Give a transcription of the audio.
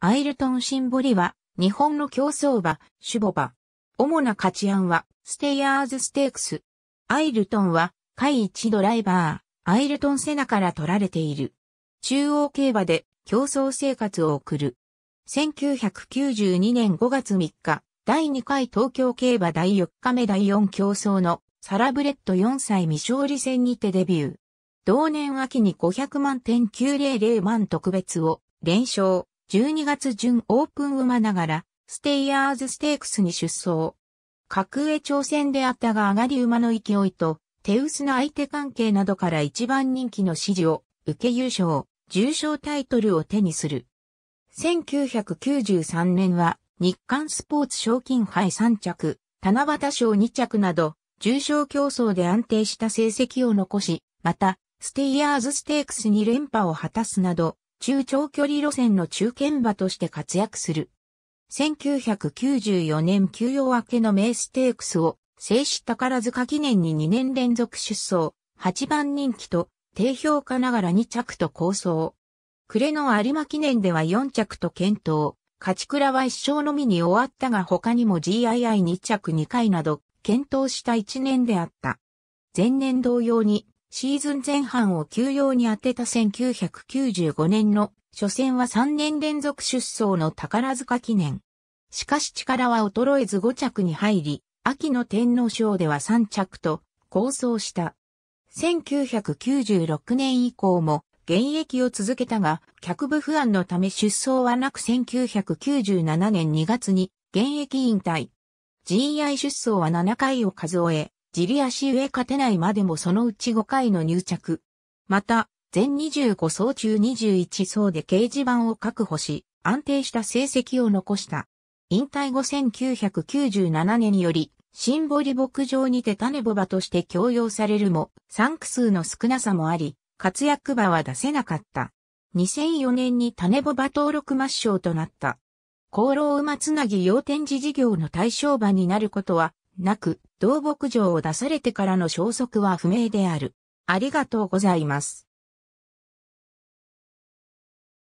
アイルトンシンボリは、日本の競走馬、シュボ馬。主な価値案は、ステイヤーズステークス。アイルトンは、下一ドライバー、アイルトンセナから取られている。中央競馬で、競争生活を送る。1992年5月3日、第2回東京競馬第4日目第4競争のサラブレッド4歳未勝利戦にてデビュー。同年秋に500万点900万特別を連勝。12月準オープン馬ながら、ステイヤーズステークスに出走。格上挑戦であったが上がり馬の勢いと、手薄な相手関係などから一番人気の支持を受け優勝、重賞タイトルを手にする。1993年は日刊スポーツ賞金杯3着、七夕賞2着など、重賞競争で安定した成績を残し、また、ステイヤーズステークスに連覇を果たすなど、中長距離路線の中堅馬として活躍する。1994年休養明けの名ステークスを、静止宝塚記念に2年連続出走、8番人気と、低評価ながら2着と構想。暮れの有馬記念では4着と検討。勝ち倉は一勝のみに終わったが他にも GII2 着2回など、検討した1年であった。前年同様にシーズン前半を休養に当てた1995年の初戦は3年連続出走の宝塚記念。しかし力は衰えず5着に入り、秋の天皇賞では3着と、構想した。1996年以降も現役を続けたが、脚部不安のため出走はなく1997年2月に現役引退。GI 出走は7回を数え、尻足上勝てないまでもそのうち5回の入着。また、全25層中21層で掲示板を確保し、安定した成績を残した。引退後1997年により、シンボリ牧場にて種ボバとして強要されるも、産区数の少なさもあり、活躍場は出せなかった。2004年に種ボバ登録抹消となった。功労馬つなぎ要展示事業の対象馬になることは、なく、同牧場を出されてからの消息は不明である。ありがとうございます。